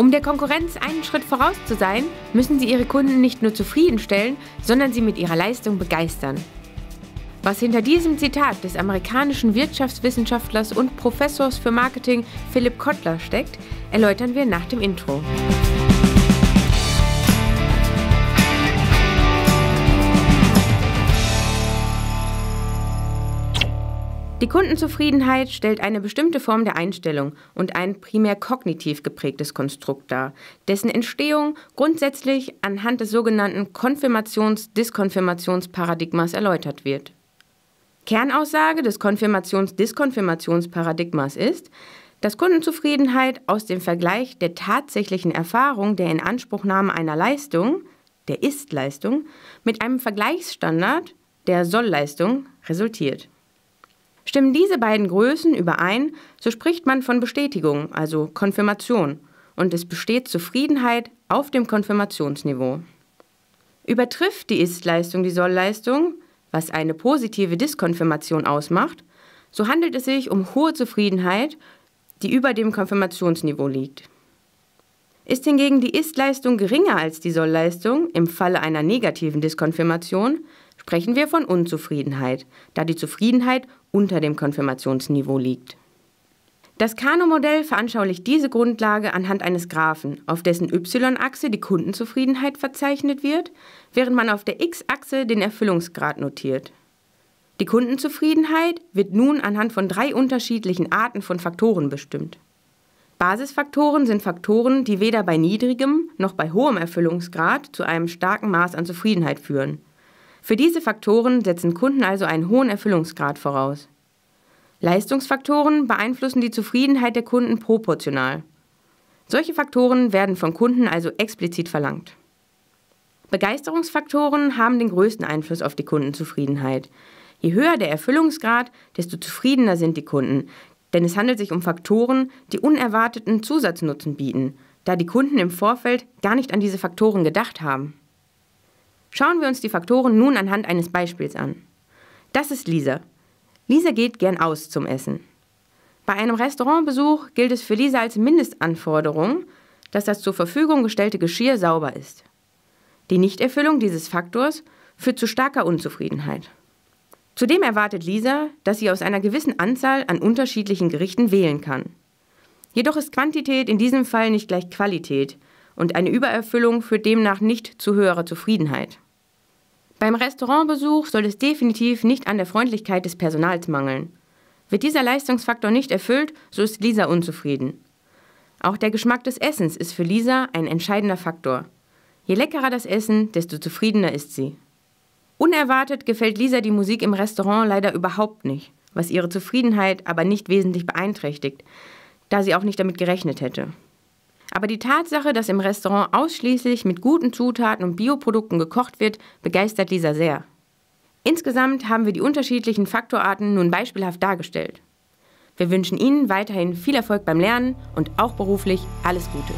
Um der Konkurrenz einen Schritt voraus zu sein, müssen sie ihre Kunden nicht nur zufriedenstellen, sondern sie mit ihrer Leistung begeistern. Was hinter diesem Zitat des amerikanischen Wirtschaftswissenschaftlers und Professors für Marketing Philipp Kotler steckt, erläutern wir nach dem Intro. Die Kundenzufriedenheit stellt eine bestimmte Form der Einstellung und ein primär kognitiv geprägtes Konstrukt dar, dessen Entstehung grundsätzlich anhand des sogenannten Konfirmations-Diskonfirmationsparadigmas erläutert wird. Kernaussage des Konfirmations-Diskonfirmationsparadigmas ist, dass Kundenzufriedenheit aus dem Vergleich der tatsächlichen Erfahrung der Inanspruchnahme einer Leistung, der Ist-Leistung, mit einem Vergleichsstandard, der Soll-Leistung, resultiert. Stimmen diese beiden Größen überein, so spricht man von Bestätigung, also Konfirmation, und es besteht Zufriedenheit auf dem Konfirmationsniveau. Übertrifft die Ist-Leistung die Soll-Leistung, was eine positive Diskonfirmation ausmacht, so handelt es sich um hohe Zufriedenheit, die über dem Konfirmationsniveau liegt. Ist hingegen die Ist-Leistung geringer als die Soll-Leistung im Falle einer negativen Diskonfirmation, sprechen wir von Unzufriedenheit, da die Zufriedenheit unter dem Konfirmationsniveau liegt. Das Kano-Modell veranschaulicht diese Grundlage anhand eines Graphen, auf dessen y-Achse die Kundenzufriedenheit verzeichnet wird, während man auf der x-Achse den Erfüllungsgrad notiert. Die Kundenzufriedenheit wird nun anhand von drei unterschiedlichen Arten von Faktoren bestimmt. Basisfaktoren sind Faktoren, die weder bei niedrigem noch bei hohem Erfüllungsgrad zu einem starken Maß an Zufriedenheit führen. Für diese Faktoren setzen Kunden also einen hohen Erfüllungsgrad voraus. Leistungsfaktoren beeinflussen die Zufriedenheit der Kunden proportional. Solche Faktoren werden von Kunden also explizit verlangt. Begeisterungsfaktoren haben den größten Einfluss auf die Kundenzufriedenheit. Je höher der Erfüllungsgrad, desto zufriedener sind die Kunden, denn es handelt sich um Faktoren, die unerwarteten Zusatznutzen bieten, da die Kunden im Vorfeld gar nicht an diese Faktoren gedacht haben. Schauen wir uns die Faktoren nun anhand eines Beispiels an. Das ist Lisa. Lisa geht gern aus zum Essen. Bei einem Restaurantbesuch gilt es für Lisa als Mindestanforderung, dass das zur Verfügung gestellte Geschirr sauber ist. Die Nichterfüllung dieses Faktors führt zu starker Unzufriedenheit. Zudem erwartet Lisa, dass sie aus einer gewissen Anzahl an unterschiedlichen Gerichten wählen kann. Jedoch ist Quantität in diesem Fall nicht gleich Qualität, und eine Übererfüllung führt demnach nicht zu höherer Zufriedenheit. Beim Restaurantbesuch soll es definitiv nicht an der Freundlichkeit des Personals mangeln. Wird dieser Leistungsfaktor nicht erfüllt, so ist Lisa unzufrieden. Auch der Geschmack des Essens ist für Lisa ein entscheidender Faktor. Je leckerer das Essen, desto zufriedener ist sie. Unerwartet gefällt Lisa die Musik im Restaurant leider überhaupt nicht, was ihre Zufriedenheit aber nicht wesentlich beeinträchtigt, da sie auch nicht damit gerechnet hätte. Aber die Tatsache, dass im Restaurant ausschließlich mit guten Zutaten und Bioprodukten gekocht wird, begeistert Lisa sehr. Insgesamt haben wir die unterschiedlichen Faktorarten nun beispielhaft dargestellt. Wir wünschen Ihnen weiterhin viel Erfolg beim Lernen und auch beruflich alles Gute.